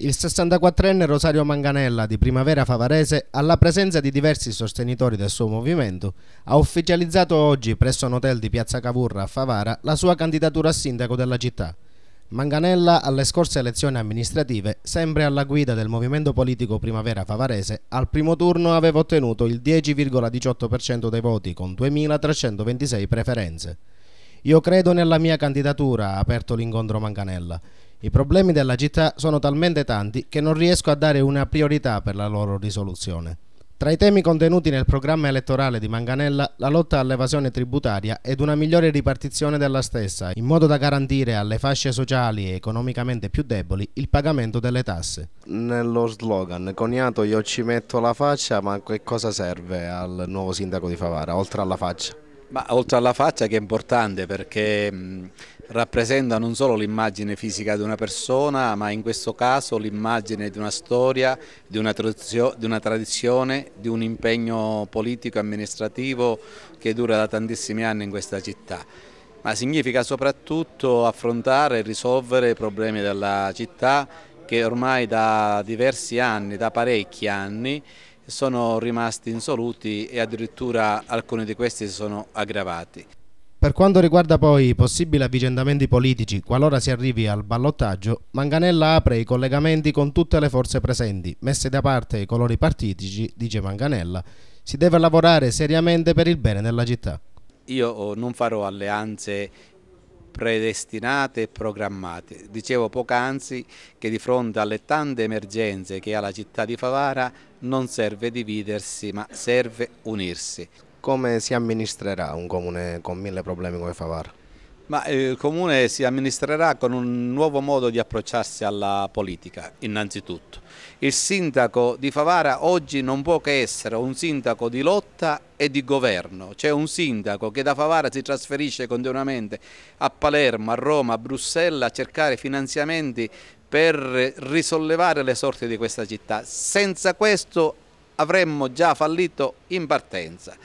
Il 64enne Rosario Manganella di Primavera Favarese, alla presenza di diversi sostenitori del suo movimento, ha ufficializzato oggi presso un hotel di Piazza Cavurra a Favara la sua candidatura a sindaco della città. Manganella, alle scorse elezioni amministrative, sempre alla guida del movimento politico Primavera Favarese, al primo turno aveva ottenuto il 10,18% dei voti con 2.326 preferenze. Io credo nella mia candidatura, ha aperto l'incontro Manganella. I problemi della città sono talmente tanti che non riesco a dare una priorità per la loro risoluzione. Tra i temi contenuti nel programma elettorale di Manganella, la lotta all'evasione tributaria ed una migliore ripartizione della stessa, in modo da garantire alle fasce sociali e economicamente più deboli il pagamento delle tasse. Nello slogan coniato io ci metto la faccia, ma che cosa serve al nuovo sindaco di Favara, oltre alla faccia? Ma oltre alla faccia che è importante perché mh, rappresenta non solo l'immagine fisica di una persona ma in questo caso l'immagine di una storia, di una, di una tradizione, di un impegno politico e amministrativo che dura da tantissimi anni in questa città ma significa soprattutto affrontare e risolvere i problemi della città che ormai da diversi anni, da parecchi anni, sono rimasti insoluti e addirittura alcuni di questi si sono aggravati. Per quanto riguarda poi i possibili avvicendamenti politici, qualora si arrivi al ballottaggio, Manganella apre i collegamenti con tutte le forze presenti, messe da parte i colori partitici, dice Manganella, si deve lavorare seriamente per il bene della città. Io oh, non farò alleanze predestinate e programmate. Dicevo poc'anzi che di fronte alle tante emergenze che ha la città di Favara non serve dividersi ma serve unirsi. Come si amministrerà un comune con mille problemi come Favara? Ma eh, il Comune si amministrerà con un nuovo modo di approcciarsi alla politica, innanzitutto. Il sindaco di Favara oggi non può che essere un sindaco di lotta e di governo. cioè un sindaco che da Favara si trasferisce continuamente a Palermo, a Roma, a Bruxelles a cercare finanziamenti per risollevare le sorti di questa città. Senza questo avremmo già fallito in partenza.